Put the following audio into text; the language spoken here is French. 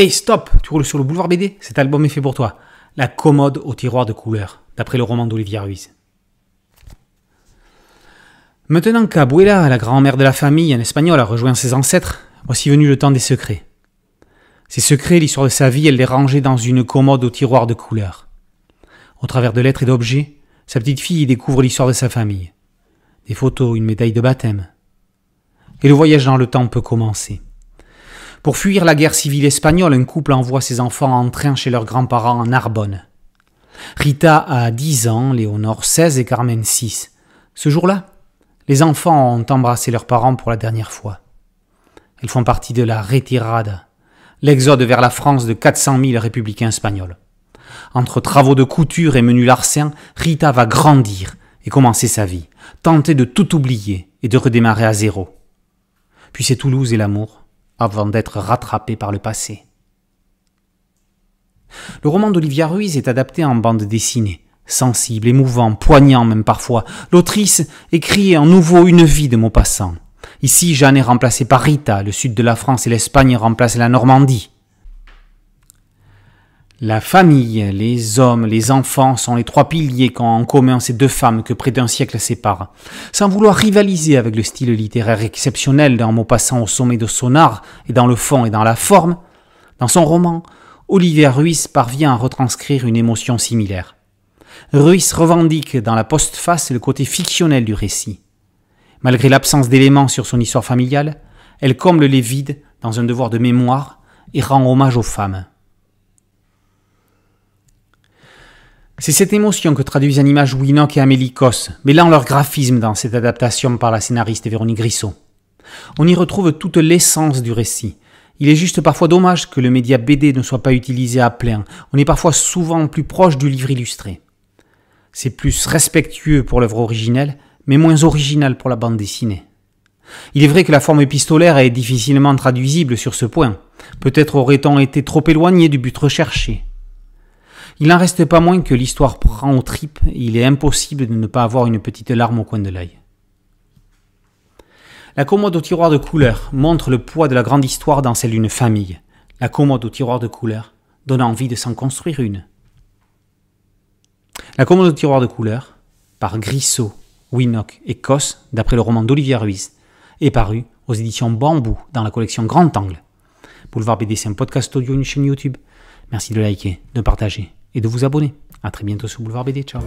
Hey stop, tu roules sur le boulevard BD Cet album est fait pour toi. La commode au tiroir de couleurs, d'après le roman d'Olivier Ruiz. Maintenant qu'Abuela, la grand-mère de la famille, un espagnol, a rejoint ses ancêtres, voici venu le temps des secrets. Ses secrets, l'histoire de sa vie, elle les rangeait dans une commode au tiroir de couleurs. Au travers de lettres et d'objets, sa petite fille y découvre l'histoire de sa famille. Des photos, une médaille de baptême. Et le voyage dans le temps peut commencer. Pour fuir la guerre civile espagnole, un couple envoie ses enfants en train chez leurs grands-parents en Narbonne. Rita a 10 ans, Léonore 16 et Carmen 6. Ce jour-là, les enfants ont embrassé leurs parents pour la dernière fois. Elles font partie de la retirada, l'exode vers la France de 400 000 républicains espagnols. Entre travaux de couture et menus larcins, Rita va grandir et commencer sa vie, tenter de tout oublier et de redémarrer à zéro. Puis c'est Toulouse et l'amour, avant d'être rattrapé par le passé. Le roman d'Olivia Ruiz est adapté en bande dessinée, sensible, émouvant, poignant même parfois. L'autrice écrit en nouveau une vie de passant. Ici, Jeanne est remplacée par Rita, le sud de la France et l'Espagne remplacent la Normandie. La famille, les hommes, les enfants sont les trois piliers qu'ont en commun ces deux femmes que près d'un siècle séparent. Sans vouloir rivaliser avec le style littéraire exceptionnel d'un mot passant au sommet de son art et dans le fond et dans la forme, dans son roman, Olivier Ruiz parvient à retranscrire une émotion similaire. Ruiz revendique dans la postface le côté fictionnel du récit. Malgré l'absence d'éléments sur son histoire familiale, elle comble les vides dans un devoir de mémoire et rend hommage aux femmes. C'est cette émotion que traduisent en image Winock et Amélie Kos, mêlant leur graphisme dans cette adaptation par la scénariste Véronique Grissot. On y retrouve toute l'essence du récit. Il est juste parfois dommage que le média BD ne soit pas utilisé à plein. On est parfois souvent plus proche du livre illustré. C'est plus respectueux pour l'œuvre originelle, mais moins original pour la bande dessinée. Il est vrai que la forme épistolaire est difficilement traduisible sur ce point. Peut-être aurait-on été trop éloigné du but recherché. Il n'en reste pas moins que l'histoire prend aux tripes, et il est impossible de ne pas avoir une petite larme au coin de l'œil. La commode au tiroir de couleur montre le poids de la grande histoire dans celle d'une famille. La commode au tiroir de couleur donne envie de s'en construire une. La commode au tiroir de couleur, par Grissot, Winock et Cosse, d'après le roman d'Olivier Ruiz, est parue aux éditions Bambou dans la collection Grand Angle. Boulevard BD, c'est un podcast audio, une chaîne YouTube. Merci de liker, de partager et de vous abonner. A très bientôt sur Boulevard BD. Ciao